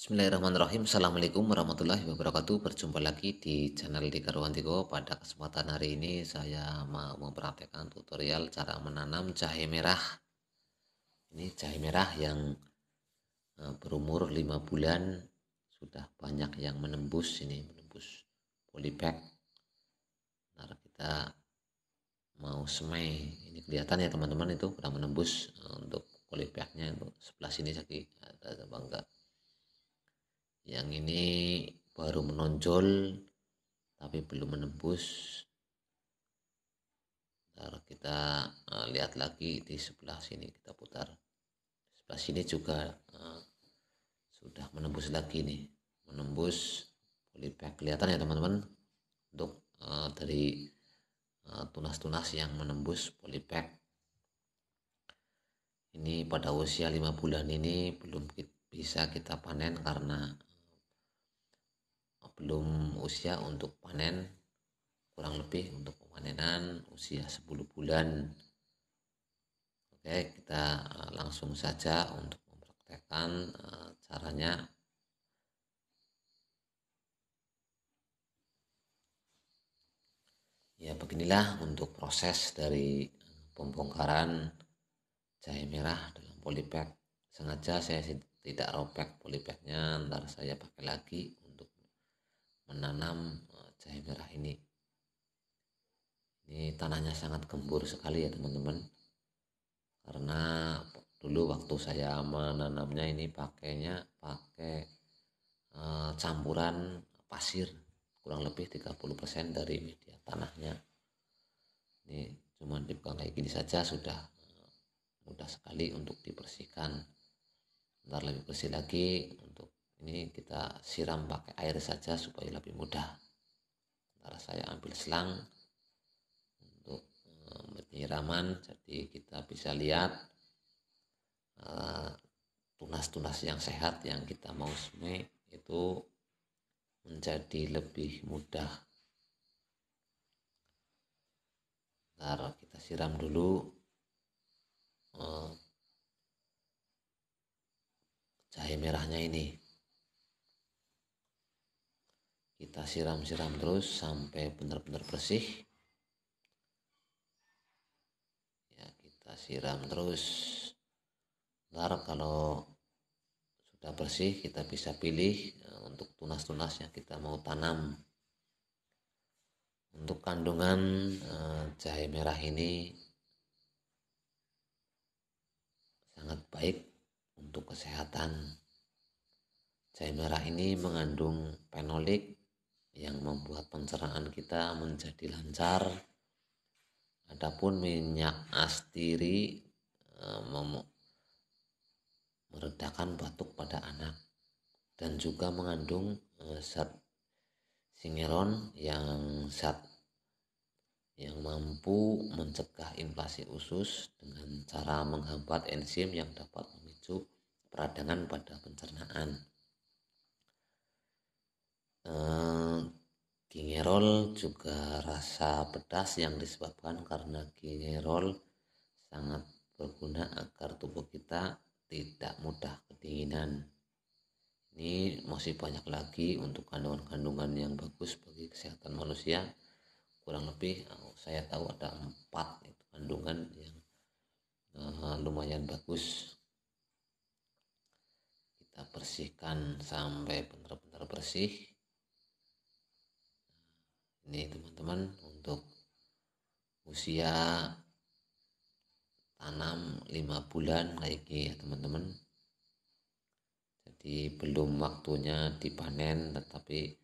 Bismillahirrahmanirrahim Assalamualaikum warahmatullahi wabarakatuh Berjumpa lagi di channel Dika Ruantiko Pada kesempatan hari ini saya mau mempraktekkan tutorial cara menanam jahe merah Ini jahe merah yang e, berumur 5 bulan Sudah banyak yang menembus ini Menembus polybag Nah kita mau semai Ini kelihatan ya teman-teman itu Sudah menembus e, untuk polybagnya itu Sebelah sini lagi ada bangga yang ini baru menonjol tapi belum menembus Ntar kita eh, lihat lagi di sebelah sini kita putar sebelah sini juga eh, sudah menembus lagi nih menembus polybag kelihatan ya teman-teman untuk uh, dari tunas-tunas uh, yang menembus polybag ini pada usia 5 bulan ini belum kita, bisa kita panen karena belum usia untuk panen kurang lebih untuk pemanenan usia 10 bulan oke kita eh, langsung saja untuk mempraktekkan eh, caranya ya beginilah untuk proses dari eh, pembongkaran jahe merah dalam polybag sengaja saya tidak robek polybagnya ntar saya pakai lagi menanam jahe eh, merah ini ini tanahnya sangat gembur sekali ya teman-teman karena dulu waktu saya menanamnya ini pakainya pakai e, campuran pasir kurang lebih 30% dari media tanahnya ini cuma dipegang kayak gini saja sudah eh, mudah sekali untuk dibersihkan ntar lebih bersih lagi untuk ini kita siram pakai air saja supaya lebih mudah sementara saya ambil selang untuk eh, penyiraman jadi kita bisa lihat eh, tunas-tunas uh, yang sehat yang kita mau semai itu menjadi lebih mudah Ntar kita siram dulu uh, jahe merahnya ini kita siram-siram terus sampai benar-benar bersih ya kita siram terus ntar kalau sudah bersih kita bisa pilih ya, untuk tunas tunas yang kita mau tanam untuk kandungan eh, jahe merah ini sangat baik untuk kesehatan jahe merah ini mengandung fenolik yang membuat pencernaan kita menjadi lancar. Adapun minyak astiri e, meredakan batuk pada anak dan juga mengandung e, zat singeron yang zat yang mampu mencegah inflasi usus dengan cara menghambat enzim yang dapat memicu peradangan pada pencernaan gingerol eh, juga rasa pedas yang disebabkan karena gingerol sangat berguna agar tubuh kita tidak mudah kedinginan. Ini masih banyak lagi untuk kandungan-kandungan yang bagus bagi kesehatan manusia. Kurang lebih eh, saya tahu ada empat itu kandungan yang eh, lumayan bagus. Kita bersihkan sampai benar-benar bersih ini teman-teman untuk usia tanam lima bulan lagi ya teman-teman jadi belum waktunya dipanen tetapi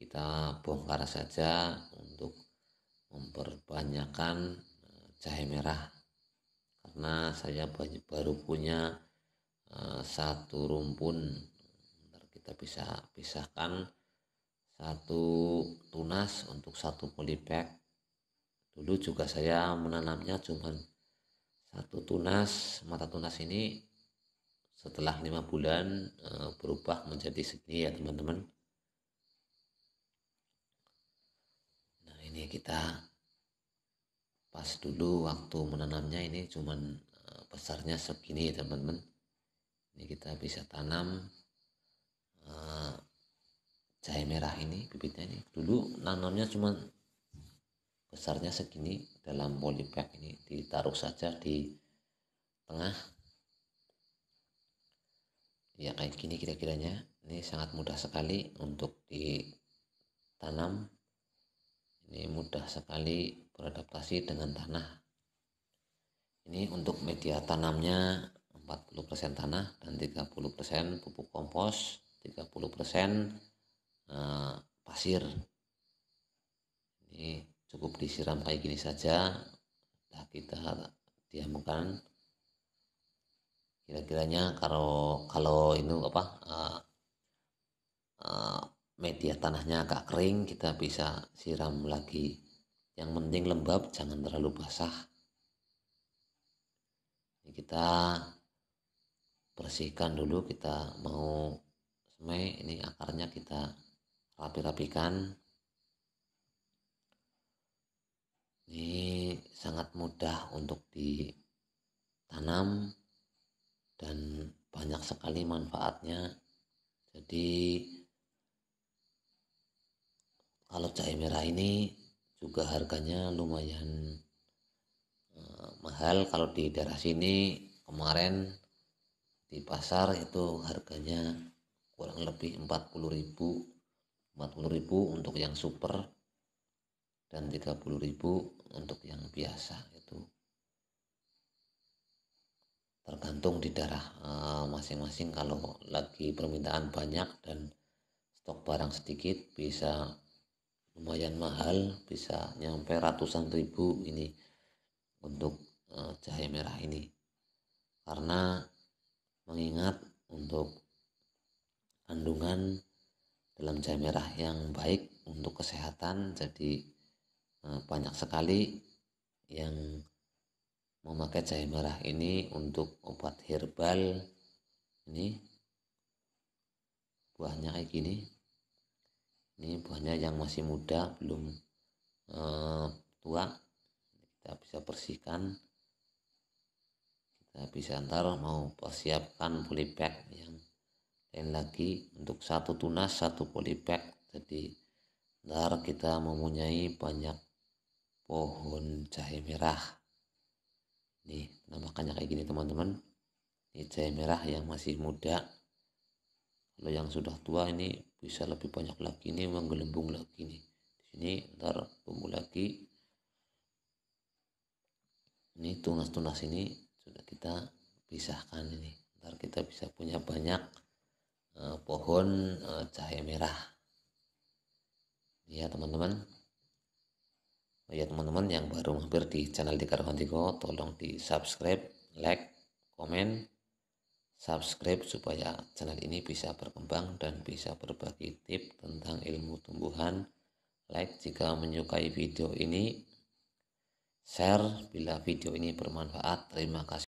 kita bongkar saja untuk memperbanyakan eh, jahe merah karena saya baru punya eh, satu rumpun Ntar kita bisa pisahkan satu tunas untuk satu polybag dulu juga saya menanamnya cuman satu tunas mata tunas ini setelah lima bulan eh, berubah menjadi segini ya teman-teman nah ini kita pas dulu waktu menanamnya ini cuman eh, besarnya segini teman-teman ini kita bisa tanam jahe merah ini bibitnya ini dulu nanamnya cuma besarnya segini dalam polybag ini ditaruh saja di tengah ya kayak gini kira-kiranya ini sangat mudah sekali untuk ditanam ini mudah sekali beradaptasi dengan tanah ini untuk media tanamnya 40% tanah dan 30% pupuk kompos 30% Eh, pasir ini cukup disiram kayak gini saja nah, kita diamkan kira-kiranya kalau kalau ini apa uh, uh, media tanahnya agak kering kita bisa siram lagi yang penting lembab jangan terlalu basah ini kita bersihkan dulu kita mau semai ini akarnya kita rapi-rapikan ini sangat mudah untuk ditanam dan banyak sekali manfaatnya jadi kalau cahaya merah ini juga harganya lumayan eh, mahal kalau di daerah sini kemarin di pasar itu harganya kurang lebih 40.000 40.000 untuk yang super dan 30.000 untuk yang biasa itu tergantung di darah eh, masing-masing e, kalau lagi permintaan banyak dan stok barang sedikit bisa lumayan mahal bisa nyampe ratusan ribu ini untuk e, jahe merah ini karena mengingat untuk kandungan dalam jahe merah yang baik untuk kesehatan jadi eh, banyak sekali yang memakai jahe merah ini untuk obat herbal ini buahnya kayak gini ini buahnya yang masih muda belum eh, tua kita bisa bersihkan kita bisa ntar mau persiapkan polypack yang lain lagi untuk satu tunas satu polybag jadi ntar kita mempunyai banyak pohon jahe merah nih namakannya kayak gini teman-teman ini jahe merah yang masih muda kalau yang sudah tua ini bisa lebih banyak lagi ini menggelembung lagi nih di sini ntar tumbuh lagi ini tunas-tunas ini sudah kita pisahkan ini ntar kita bisa punya banyak Eh, pohon eh, cahaya merah ya teman-teman oh, ya teman-teman yang baru mampir di channel Tikar Kontiko tolong di subscribe like komen subscribe supaya channel ini bisa berkembang dan bisa berbagi tips tentang ilmu tumbuhan like jika menyukai video ini share bila video ini bermanfaat terima kasih